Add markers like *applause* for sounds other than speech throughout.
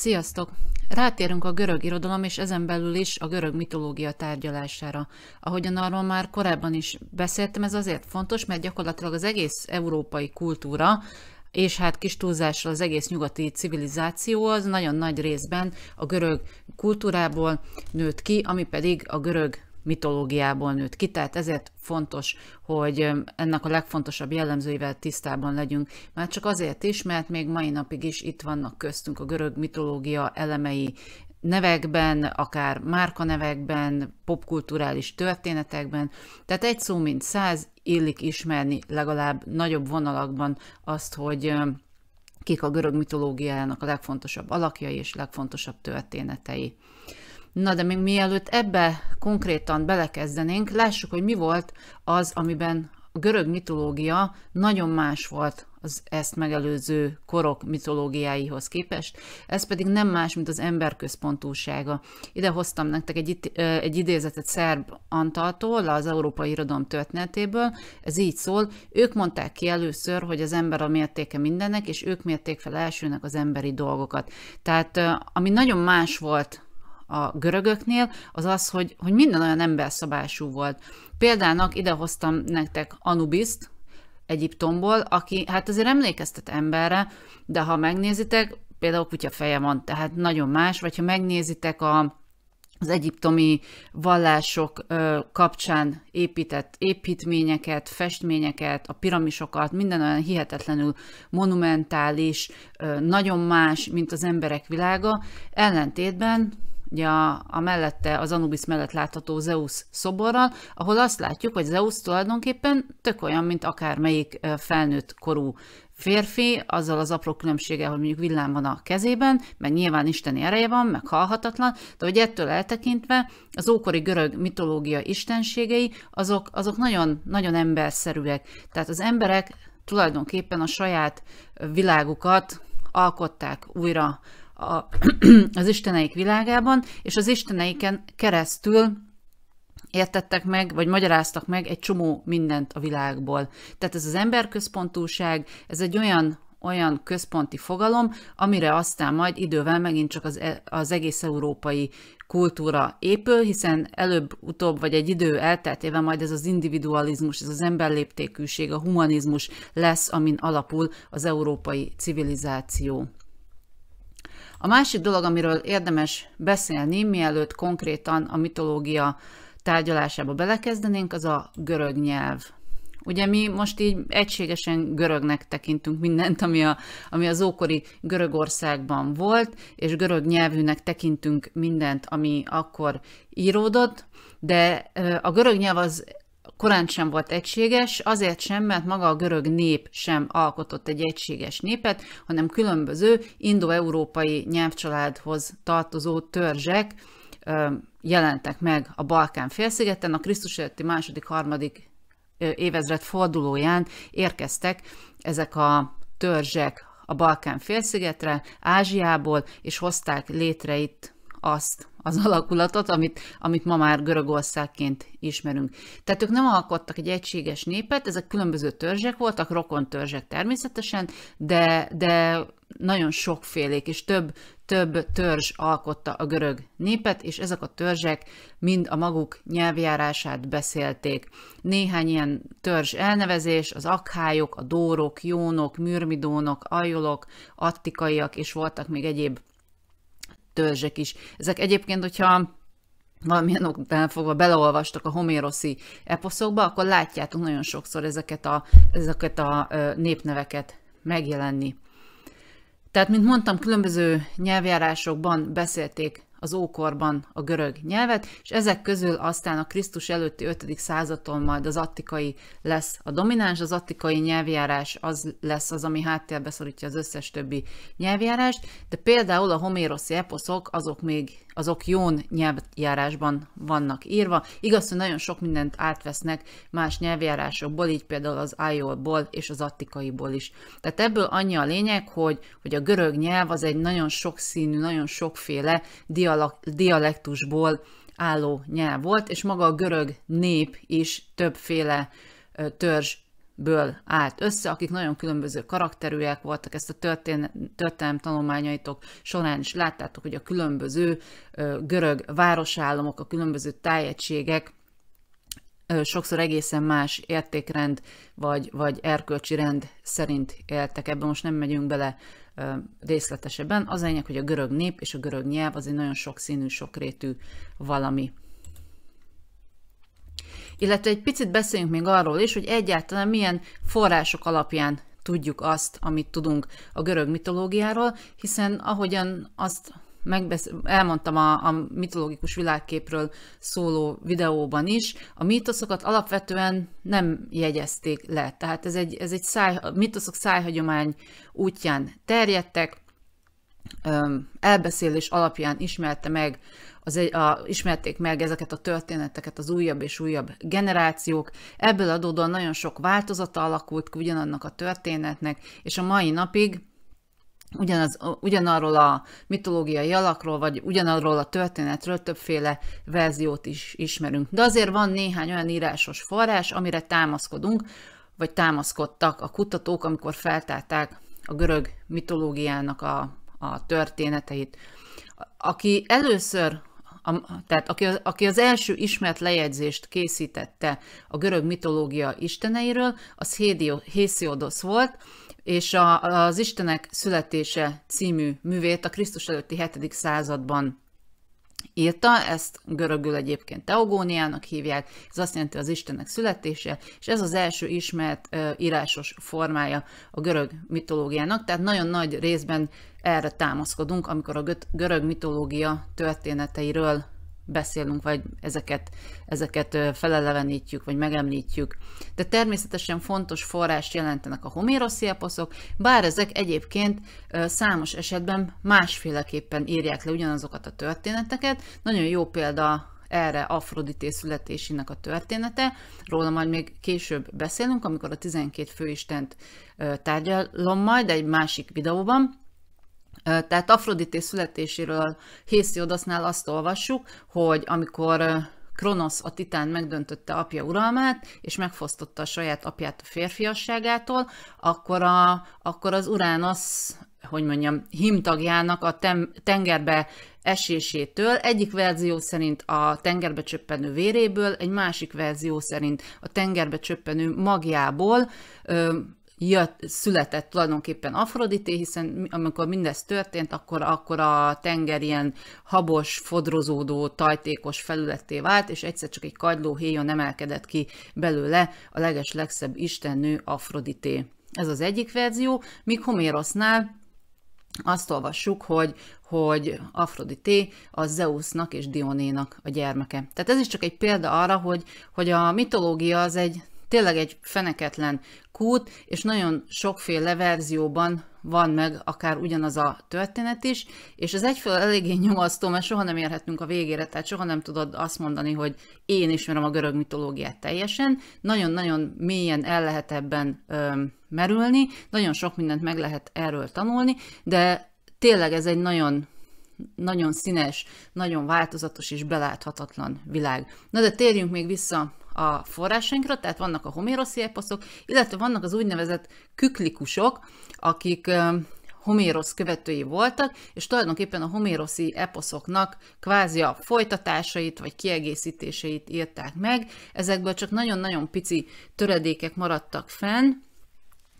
Sziasztok! Rátérünk a görög irodalom és ezen belül is a görög mitológia tárgyalására. Ahogyan arról már korábban is beszéltem, ez azért fontos, mert gyakorlatilag az egész európai kultúra és hát kis túlzással az egész nyugati civilizáció az nagyon nagy részben a görög kultúrából nőtt ki, ami pedig a görög mitológiából nőtt ki. Tehát ezért fontos, hogy ennek a legfontosabb jellemzőivel tisztában legyünk. Már csak azért is, mert még mai napig is itt vannak köztünk a görög mitológia elemei, nevekben, akár nevekben, popkulturális történetekben. Tehát egy szó, mint száz, illik ismerni legalább nagyobb vonalakban azt, hogy kik a görög mitológiának a legfontosabb alakjai és legfontosabb történetei. Na de még mielőtt ebbe konkrétan belekezdenénk, lássuk, hogy mi volt az, amiben a görög mitológia nagyon más volt az ezt megelőző korok mitológiáihoz képest, ez pedig nem más, mint az emberközpontúsága. Ide hoztam nektek egy, egy idézetet Szerb Antaltól, az Európai Irodalom történetéből, ez így szól, ők mondták ki először, hogy az ember a mértéke mindennek, és ők mérték fel elsőnek az emberi dolgokat. Tehát ami nagyon más volt a görögöknél, az az, hogy, hogy minden olyan emberszabású volt. Példának idehoztam nektek Anubiszt, Egyiptomból, aki hát azért emlékeztet emberre, de ha megnézitek, például kutya feje van, tehát nagyon más, vagy ha megnézitek a, az egyiptomi vallások ö, kapcsán épített építményeket, festményeket, a piramisokat, minden olyan hihetetlenül monumentális, ö, nagyon más, mint az emberek világa, ellentétben ugye a, a mellette, az Anubis mellett látható Zeus szoborral, ahol azt látjuk, hogy Zeus tulajdonképpen tök olyan, mint akármelyik felnőtt korú férfi, azzal az apró különbsége, hogy mondjuk villám van a kezében, meg nyilván isteni ereje van, meg halhatatlan, de hogy ettől eltekintve az ókori görög mitológia istenségei, azok, azok nagyon, nagyon emberszerűek. Tehát az emberek tulajdonképpen a saját világukat alkották újra a, *clears throat* az isteneik világában, és az isteneiken keresztül értettek meg, vagy magyaráztak meg egy csomó mindent a világból. Tehát ez az emberközpontúság, ez egy olyan olyan központi fogalom, amire aztán majd idővel megint csak az, e, az egész európai kultúra épül, hiszen előbb-utóbb vagy egy idő elteltével majd ez az individualizmus, ez az emberléptékűség, a humanizmus lesz, amin alapul az európai civilizáció. A másik dolog, amiről érdemes beszélni, mielőtt konkrétan a mitológia tárgyalásába belekezdenénk, az a görög nyelv. Ugye mi most így egységesen görögnek tekintünk mindent, ami, a, ami az ókori Görögországban volt, és görög nyelvűnek tekintünk mindent, ami akkor íródott, de a görög nyelv az korán sem volt egységes, azért sem, mert maga a görög nép sem alkotott egy egységes népet, hanem különböző indo-európai nyelvcsaládhoz tartozó törzsek jelentek meg a Balkán félszigeten, a Krisztus előtti második, harmadik évezred fordulóján érkeztek ezek a törzsek a Balkán félszigetre, Ázsiából, és hozták létre itt azt, az alakulatot, amit, amit ma már Görögországként ismerünk. Tehát ők nem alkottak egy egységes népet, ezek különböző törzsek voltak, rokon törzsek természetesen, de, de nagyon sokfélék, és több, több törzs alkotta a görög népet, és ezek a törzsek mind a maguk nyelvjárását beszélték. Néhány ilyen törzs elnevezés, az akhályok, a dórok, jónok, műrmidónok, ajolok, attikaiak, és voltak még egyéb törzsek is. Ezek egyébként, hogyha valamilyen oknál fogva beleolvastak a homéroszi eposzokba, akkor látjátok nagyon sokszor ezeket a, ezeket a népneveket megjelenni. Tehát, mint mondtam, különböző nyelvjárásokban beszélték az ókorban a görög nyelvet, és ezek közül aztán a Krisztus előtti 5. századtól majd az attikai lesz a domináns, az attikai nyelvjárás az lesz az, ami háttérbe szorítja az összes többi nyelvjárást, de például a homéroszi eposzok azok még azok jón nyelvjárásban vannak írva. Igaz, hogy nagyon sok mindent átvesznek más nyelvjárásokból, így például az ájolból és az attikaiból is. Tehát ebből annyi a lényeg, hogy, hogy a görög nyelv az egy nagyon sokszínű, nagyon sokféle dialektusból álló nyelv volt, és maga a görög nép is többféle törzs ből állt össze, akik nagyon különböző karakterűek voltak, ezt a történ- történelem tanulmányaitok során is láttátok, hogy a különböző görög városállamok, a különböző tájegységek sokszor egészen más értékrend vagy, vagy erkölcsi rend szerint éltek. Ebben most nem megyünk bele részletesebben. Az lényeg, hogy a görög nép és a görög nyelv az egy nagyon sokszínű, sokrétű valami illetve egy picit beszéljünk még arról is, hogy egyáltalán milyen források alapján tudjuk azt, amit tudunk a görög mitológiáról, hiszen ahogyan azt megbesz- elmondtam a, a mitológikus világképről szóló videóban is, a mítoszokat alapvetően nem jegyezték le. Tehát ez egy, ez egy száj, a mítoszok szájhagyomány útján terjedtek, elbeszélés alapján ismerte meg az, a, ismerték meg ezeket a történeteket az újabb és újabb generációk. Ebből adódóan nagyon sok változata alakult ki ugyanannak a történetnek, és a mai napig ugyanaz, ugyanarról a mitológiai alakról, vagy ugyanarról a történetről többféle verziót is ismerünk. De azért van néhány olyan írásos forrás, amire támaszkodunk, vagy támaszkodtak a kutatók, amikor feltárták a görög mitológiának a, a történeteit. Aki először a, tehát aki, aki az első ismert lejegyzést készítette a görög mitológia isteneiről, az Hésziodosz volt, és a, az Istenek születése című művét a Krisztus előtti 7. században írta, ezt görögül egyébként Teogóniának hívják, ez azt jelenti az Istenek születése, és ez az első ismert írásos formája a görög mitológiának, tehát nagyon nagy részben erre támaszkodunk, amikor a görög mitológia történeteiről beszélünk, vagy ezeket, ezeket felelevenítjük, vagy megemlítjük. De természetesen fontos forrást jelentenek a homéroszi eposzok, bár ezek egyébként számos esetben másféleképpen írják le ugyanazokat a történeteket. Nagyon jó példa erre Afrodité születésének a története. Róla majd még később beszélünk, amikor a 12 főistent tárgyalom majd egy másik videóban. Tehát Afrodité születéséről Hészi Odasznál azt olvassuk, hogy amikor Kronosz a titán megdöntötte apja uralmát, és megfosztotta a saját apját a férfiasságától, akkor, a, akkor az Uránosz hogy mondjam, himtagjának a tem- tengerbe esésétől. Egyik verzió szerint a tengerbe csöppenő véréből, egy másik verzió szerint a tengerbe csöppenő magjából ö, jött, született tulajdonképpen Afrodité, hiszen amikor mindez történt, akkor, akkor a tenger ilyen habos, fodrozódó, tajtékos felületté vált, és egyszer csak egy kagyló héjon emelkedett ki belőle a leges legszebb istennő Afrodité. Ez az egyik verzió, míg Homérosznál azt olvassuk, hogy, hogy Afrodité a Zeusnak és Dionénak a gyermeke. Tehát ez is csak egy példa arra, hogy, hogy a mitológia az egy tényleg egy feneketlen kút, és nagyon sokféle verzióban van meg akár ugyanaz a történet is, és ez egyfél eléggé nyomasztó, mert soha nem érhetünk a végére, tehát soha nem tudod azt mondani, hogy én ismerem a görög mitológiát teljesen, nagyon-nagyon mélyen el lehet ebben öm, merülni, nagyon sok mindent meg lehet erről tanulni, de tényleg ez egy nagyon nagyon színes, nagyon változatos és beláthatatlan világ. Na de térjünk még vissza a forrásainkra, tehát vannak a homéroszi eposzok, illetve vannak az úgynevezett küklikusok, akik Homérosz követői voltak, és tulajdonképpen a homéroszi eposzoknak kvázi a folytatásait vagy kiegészítéseit írták meg. Ezekből csak nagyon-nagyon pici töredékek maradtak fenn,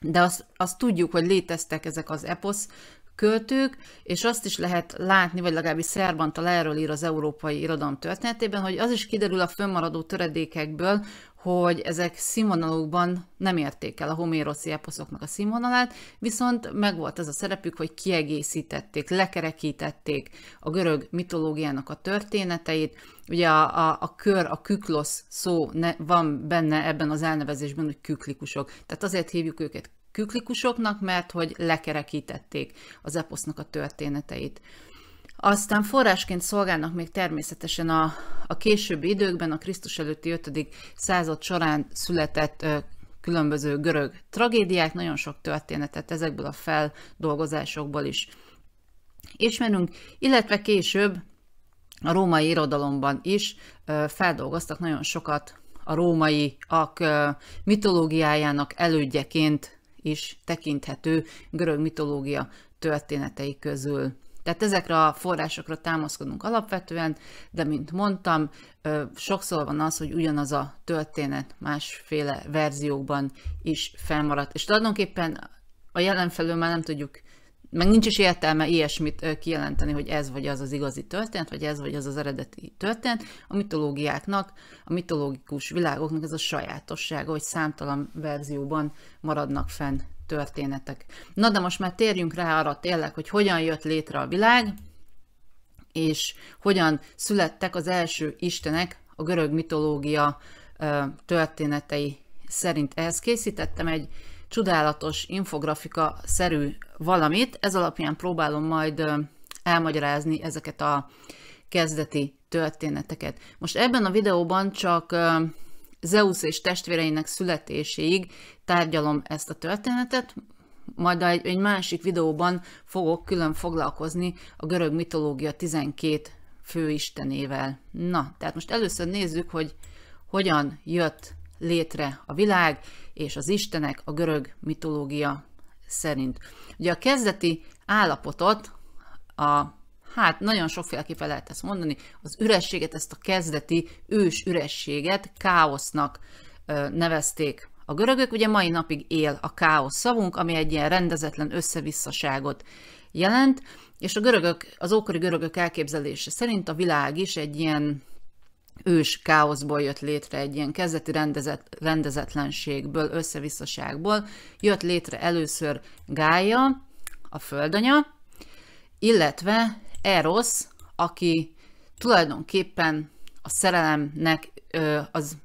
de azt, azt tudjuk, hogy léteztek ezek az eposz költők, és azt is lehet látni, vagy legalábbis Szerbantal erről ír az európai irodalom történetében, hogy az is kiderül a fönnmaradó töredékekből, hogy ezek színvonalukban nem érték el a homéroszi eposzoknak a színvonalát, viszont megvolt ez a szerepük, hogy kiegészítették, lekerekítették a görög mitológiának a történeteit. Ugye a, a, a kör, a küklosz szó ne, van benne ebben az elnevezésben, hogy küklikusok. Tehát azért hívjuk őket küklikusoknak, mert hogy lekerekítették az eposznak a történeteit. Aztán forrásként szolgálnak még természetesen a, a későbbi időkben, a Krisztus előtti 5. század során született ö, különböző görög tragédiák, nagyon sok történetet ezekből a feldolgozásokból is ismerünk, illetve később a római irodalomban is ö, feldolgoztak nagyon sokat a római ak mitológiájának elődjeként is tekinthető görög mitológia történetei közül. Tehát ezekre a forrásokra támaszkodunk alapvetően, de mint mondtam, sokszor van az, hogy ugyanaz a történet másféle verziókban is felmaradt. És tulajdonképpen a jelen már nem tudjuk meg nincs is értelme ilyesmit kijelenteni, hogy ez vagy az az igazi történet, vagy ez vagy az az eredeti történet. A mitológiáknak, a mitológikus világoknak ez a sajátossága, hogy számtalan verzióban maradnak fenn történetek. Na de most már térjünk rá arra tényleg, hogy hogyan jött létre a világ, és hogyan születtek az első istenek a görög mitológia történetei szerint. Ehhez készítettem egy csodálatos infografika-szerű valamit. Ez alapján próbálom majd elmagyarázni ezeket a kezdeti történeteket. Most ebben a videóban csak Zeus és testvéreinek születéséig tárgyalom ezt a történetet, majd egy, másik videóban fogok külön foglalkozni a görög mitológia 12 főistenével. Na, tehát most először nézzük, hogy hogyan jött létre a világ és az istenek a görög mitológia szerint. Ugye a kezdeti állapotot, a, hát nagyon sokféleképpen lehet ezt mondani, az ürességet, ezt a kezdeti ős ürességet káosznak nevezték a görögök. Ugye mai napig él a káosz szavunk, ami egy ilyen rendezetlen összevisszaságot jelent, és a görögök, az ókori görögök elképzelése szerint a világ is egy ilyen ős káoszból jött létre egy ilyen kezdeti rendezet, rendezetlenségből, összevisszaságból. Jött létre először Gája, a földanya, illetve Eros, aki tulajdonképpen a szerelemnek az,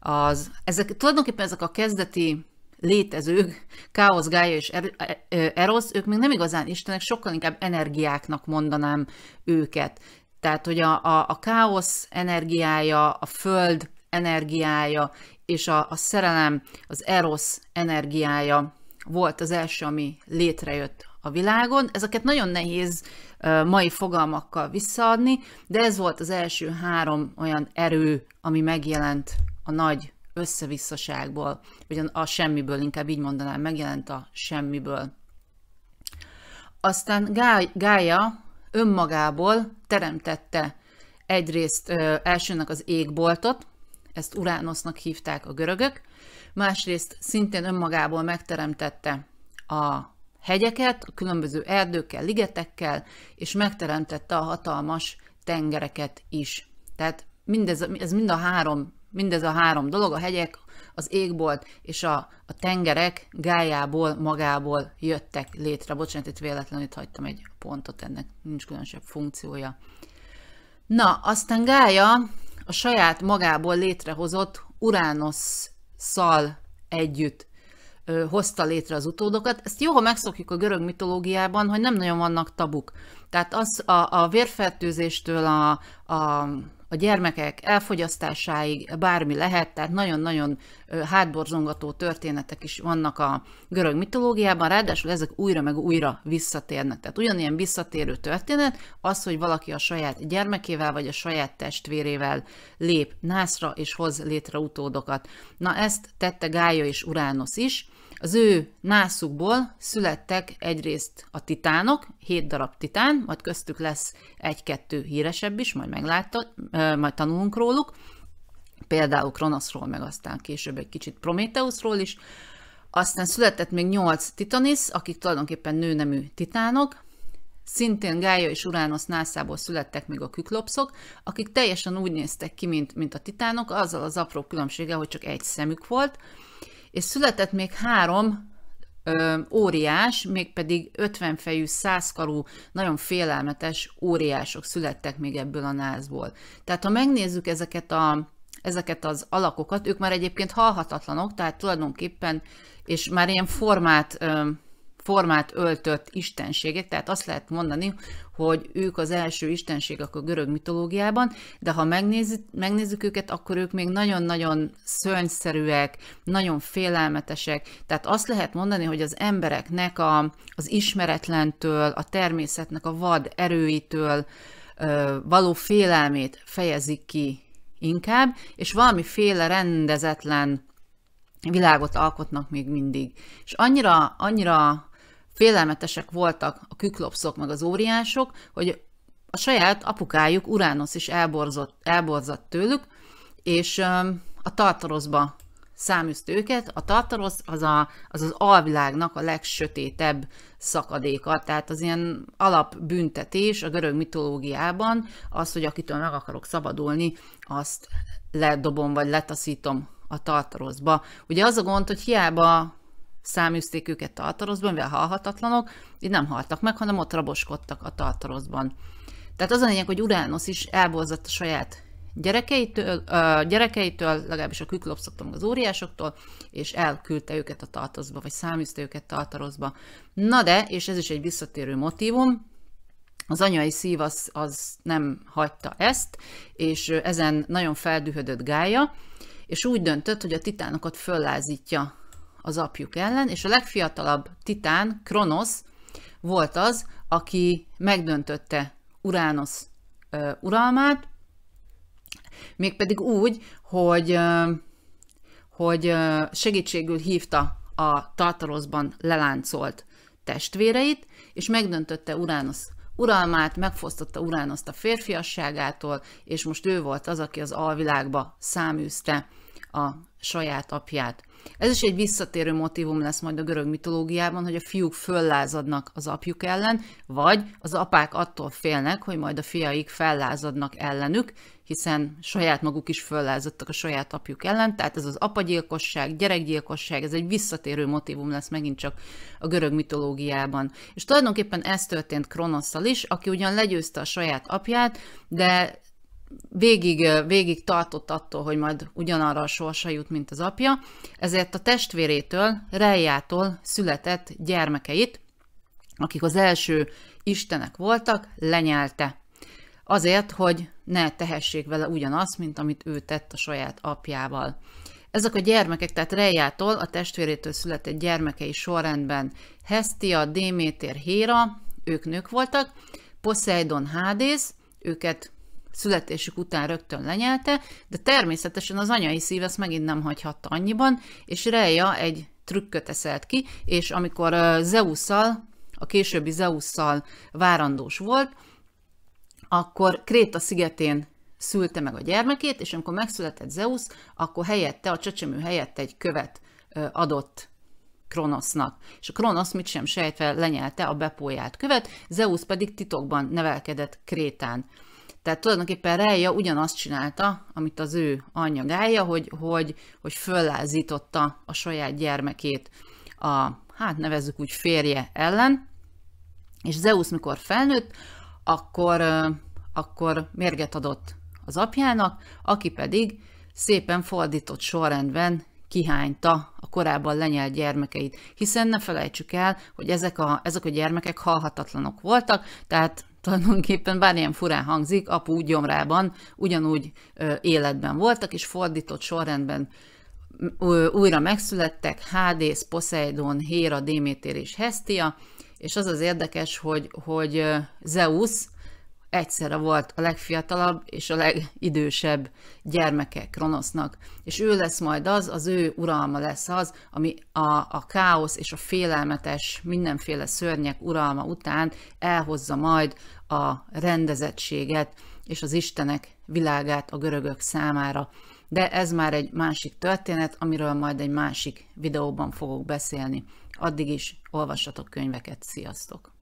az ezek, tulajdonképpen ezek a kezdeti létezők, Káosz, Gája és er-, er-, Erosz, ők még nem igazán istenek, sokkal inkább energiáknak mondanám őket. Tehát, hogy a, a, a káosz energiája, a föld energiája és a, a szerelem, az erosz energiája volt az első, ami létrejött a világon. Ezeket nagyon nehéz mai fogalmakkal visszaadni, de ez volt az első három olyan erő, ami megjelent a nagy összevisszaságból, vagy a semmiből, inkább így mondanám, megjelent a semmiből. Aztán Gája önmagából teremtette egyrészt elsőnek az égboltot, ezt Uránosznak hívták a görögök, másrészt szintén önmagából megteremtette a hegyeket, a különböző erdőkkel, ligetekkel, és megteremtette a hatalmas tengereket is. Tehát mindez, ez mind a három, mindez a három dolog, a hegyek, az égbolt és a, a tengerek gájából, magából jöttek létre. Bocsánat, itt véletlenül itt hagytam egy pontot, ennek nincs különösebb funkciója. Na, aztán Gája a saját magából létrehozott Uránosszal együtt ö, hozta létre az utódokat. Ezt jó, ha megszokjuk a görög mitológiában, hogy nem nagyon vannak tabuk. Tehát az a, a vérfertőzéstől a, a a gyermekek elfogyasztásáig bármi lehet, tehát nagyon-nagyon hátborzongató történetek is vannak a görög mitológiában, ráadásul ezek újra meg újra visszatérnek. Tehát ugyanilyen visszatérő történet az, hogy valaki a saját gyermekével vagy a saját testvérével lép nászra és hoz létre utódokat. Na ezt tette Gája és Uránosz is, az ő nászukból születtek egyrészt a titánok, hét darab titán, majd köztük lesz egy-kettő híresebb is, majd meglátta, majd tanulunk róluk, például Kronoszról, meg aztán később egy kicsit Prométeuszról is. Aztán született még nyolc titanis, akik tulajdonképpen nőnemű titánok, Szintén Gája és Uránosz nászából születtek még a küklopszok, akik teljesen úgy néztek ki, mint, mint a titánok, azzal az apró különbséggel, hogy csak egy szemük volt, és született még három ö, óriás, mégpedig 50 fejű, százkarú, nagyon félelmetes óriások születtek még ebből a názból. Tehát ha megnézzük ezeket, a, ezeket az alakokat, ők már egyébként halhatatlanok, tehát tulajdonképpen, és már ilyen formát ö, formát öltött istenségek, tehát azt lehet mondani, hogy ők az első istenségek a görög mitológiában, de ha megnézzük, megnézzük őket, akkor ők még nagyon-nagyon szörnyszerűek, nagyon félelmetesek, tehát azt lehet mondani, hogy az embereknek a, az ismeretlentől, a természetnek a vad erőitől való félelmét fejezik ki inkább, és valamiféle rendezetlen világot alkotnak még mindig. És annyira, annyira félelmetesek voltak a küklopszok meg az óriások, hogy a saját apukájuk Uránosz is elborzott, elborzott tőlük, és a tartarozba száműzt őket. A Tartarosz az, a, az az alvilágnak a legsötétebb szakadéka, tehát az ilyen alapbüntetés a görög mitológiában az, hogy akitől meg akarok szabadulni, azt ledobom vagy letaszítom a tartarozba. Ugye az a gond, hogy hiába száműzték őket tartaroszban, mivel halhatatlanok, így nem haltak meg, hanem ott raboskodtak a tartaroszban. Tehát az a lényeg, hogy Uránus is elborzott a saját gyerekeitől, gyerekeitől legalábbis a küklopszottam az óriásoktól, és elküldte őket a tartozba, vagy száműzte őket tartarozba. Na de, és ez is egy visszatérő motivum, az anyai szív az, az nem hagyta ezt, és ezen nagyon feldühödött Gája, és úgy döntött, hogy a titánokat föllázítja az apjuk ellen, és a legfiatalabb titán, Kronosz, volt az, aki megdöntötte Uránosz uralmát, mégpedig úgy, hogy, hogy segítségül hívta a Tartaroszban leláncolt testvéreit, és megdöntötte Uránosz uralmát, megfosztotta Uránoszt a férfiasságától, és most ő volt az, aki az alvilágba száműzte a saját apját. Ez is egy visszatérő motivum lesz majd a görög mitológiában, hogy a fiúk föllázadnak az apjuk ellen, vagy az apák attól félnek, hogy majd a fiaik fellázadnak ellenük, hiszen saját maguk is föllázadtak a saját apjuk ellen, tehát ez az apagyilkosság, gyerekgyilkosság, ez egy visszatérő motivum lesz megint csak a görög mitológiában. És tulajdonképpen ez történt Kronosszal is, aki ugyan legyőzte a saját apját, de végig, végig tartott attól, hogy majd ugyanarra a sorsa jut, mint az apja, ezért a testvérétől, Rejjától született gyermekeit, akik az első istenek voltak, lenyelte. Azért, hogy ne tehessék vele ugyanazt, mint amit ő tett a saját apjával. Ezek a gyermekek, tehát Rejjától, a testvérétől született gyermekei sorrendben Hestia, Démétér, Héra, ők nők voltak, Poseidon, Hádész, őket születésük után rögtön lenyelte, de természetesen az anyai szív ezt megint nem hagyhatta annyiban, és Reja egy trükköt eszelt ki, és amikor Zeusszal, a későbbi Zeusszal várandós volt, akkor Kréta szigetén szülte meg a gyermekét, és amikor megszületett Zeus, akkor helyette, a csecsemő helyette egy követ adott Kronosznak. És a Kronosz mit sem sejtve lenyelte a bepóját követ, Zeus pedig titokban nevelkedett Krétán. Tehát tulajdonképpen Reja ugyanazt csinálta, amit az ő anyja Gája, hogy, hogy, hogy föllázította a saját gyermekét a, hát nevezzük úgy férje ellen, és Zeus mikor felnőtt, akkor, akkor mérget adott az apjának, aki pedig szépen fordított sorrendben kihányta a korábban lenyelt gyermekeit. Hiszen ne felejtsük el, hogy ezek a, ezek a gyermekek halhatatlanok voltak, tehát tulajdonképpen bármilyen furán hangzik, apu gyomrában ugyanúgy életben voltak, és fordított sorrendben újra megszülettek Hádész, Poseidon, Héra, Démétér és Hestia, és az az érdekes, hogy, hogy Zeus egyszerre volt a legfiatalabb és a legidősebb gyermeke Kronosznak. És ő lesz majd az, az ő uralma lesz az, ami a, a káosz és a félelmetes mindenféle szörnyek uralma után elhozza majd a rendezettséget és az istenek világát a görögök számára. De ez már egy másik történet, amiről majd egy másik videóban fogok beszélni. Addig is olvassatok könyveket, sziasztok!